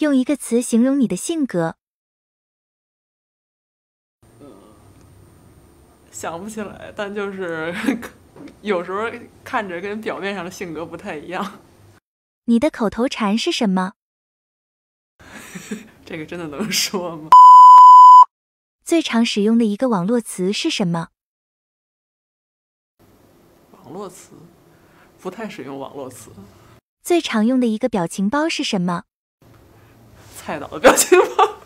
用一个词形容你的性格，想不起来，但就是 有时候看着跟表面上的性格不太一样。你的口头禅是什么？这个真的能说吗？最常使用的一个网络词是什么？网络词，不太使用网络词。最常用的一个表情包是什么？太老的表情包。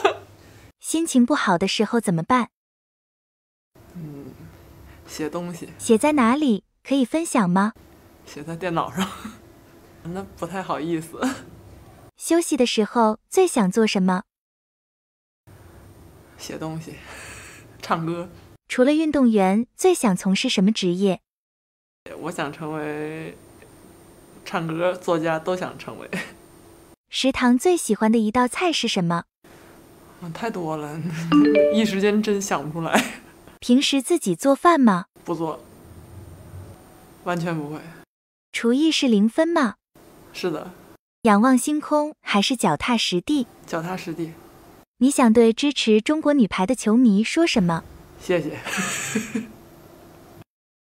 心情不好的时候怎么办？嗯，写东西。写在哪里？可以分享吗？写在电脑上。那不太好意思。休息的时候最想做什么？写东西，唱歌。除了运动员，最想从事什么职业？我想成为。唱歌、作家都想成为。食堂最喜欢的一道菜是什么？太多了，一时间真想不出来。平时自己做饭吗？不做，完全不会。厨艺是零分吗？是的。仰望星空还是脚踏实地？脚踏实地。你想对支持中国女排的球迷说什么？谢谢。